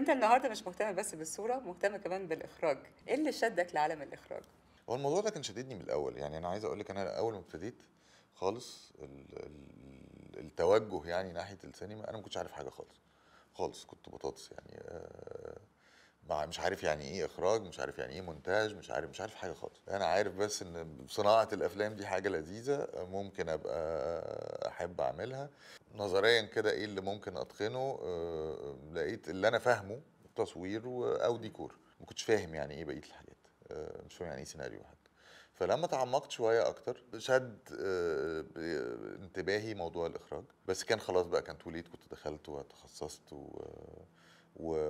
انت النهارده مش مهتم بس بالصوره مهتم كمان بالاخراج ايه اللي شدك لعالم الاخراج هو الموضوع ده كان شددني من الاول يعني انا عايز اقول لك انا اول ما ابتديت خالص التوجه يعني ناحيه السينما انا ما كنتش عارف حاجه خالص خالص كنت بطاطس يعني آه مش عارف يعني ايه اخراج مش عارف يعني ايه مونتاج مش عارف مش عارف حاجه خالص انا عارف بس ان صناعه الافلام دي حاجه لذيذه ممكن ابقى احب اعملها نظريا كده ايه اللي ممكن اتقنه آه، لقيت اللي انا فاهمه تصوير او ديكور ما كنتش فاهم يعني ايه بقيه الحاجات آه، مش فاهم يعني ايه سيناريو حتى فلما تعمقت شويه اكتر شد آه، انتباهي موضوع الاخراج بس كان خلاص بقى كان توليت كنت دخلت وتخصصت و...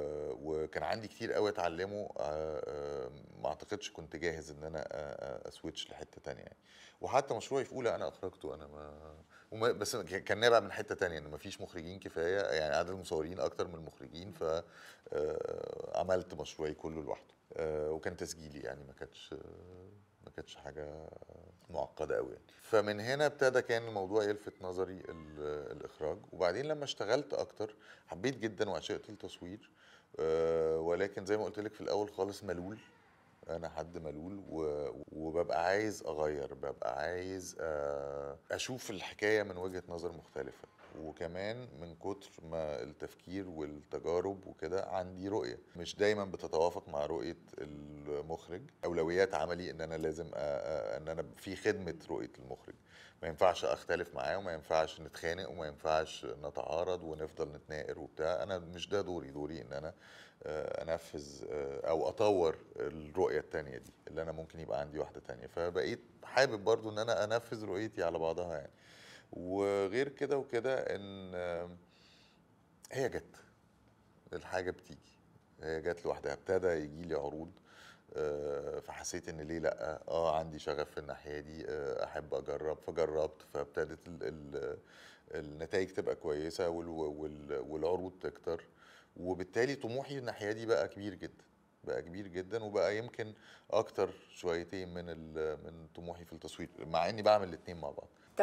كان عندي كتير قوي اتعلمه آه، آه، ما اعتقدش كنت جاهز ان انا آه، اسويتش لحته تانية يعني وحتى مشروعي في اولى انا اخرجته انا ما وما بس كان نابع من حته تانية ان ما فيش مخرجين كفايه يعني عدد المصورين اكتر من المخرجين فعملت مشروعي كله لوحده وكان تسجيلي يعني ما كانتش ما كانتش حاجه معقده قوي يعني فمن هنا ابتدى كان الموضوع يلفت نظري الاخراج وبعدين لما اشتغلت اكتر حبيت جدا وعشقت التصوير آه، ولكن زي ما قلت لك في الاول خالص ملول انا حد ملول و... وببقى عايز اغير ببقى عايز آه، اشوف الحكايه من وجهه نظر مختلفه وكمان من كتر ما التفكير والتجارب وكده عندي رؤيه مش دايما بتتوافق مع رؤيه المخرج اولويات عملي ان انا لازم أ... آه، آه، ان انا في خدمه رؤيه المخرج ما ينفعش اختلف معاه وما ينفعش نتخانق وما ينفعش نتعارض ونفضل نتناقر وبتاع انا مش ده دوري دوري ان انا انفذ او اطور الرؤيه الرؤيه الثانيه دي اللي انا ممكن يبقى عندي واحده ثانيه فبقيت حابب برضو ان انا انفذ رؤيتي على بعضها يعني وغير كده وكده ان هي جت الحاجه بتيجي هي جت لوحدها ابتدى يجي لي عروض آه، فحسيت ان ليه لا اه عندي شغف في الناحيه دي آه، احب اجرب فجربت فابتدت النتائج تبقى كويسه والعروض تكتر وبالتالي طموحي الناحيه دي بقى كبير جدا بقى كبير جدا وبقى يمكن اكتر شويتين من من طموحي في التصوير مع اني بعمل الاثنين مع بعض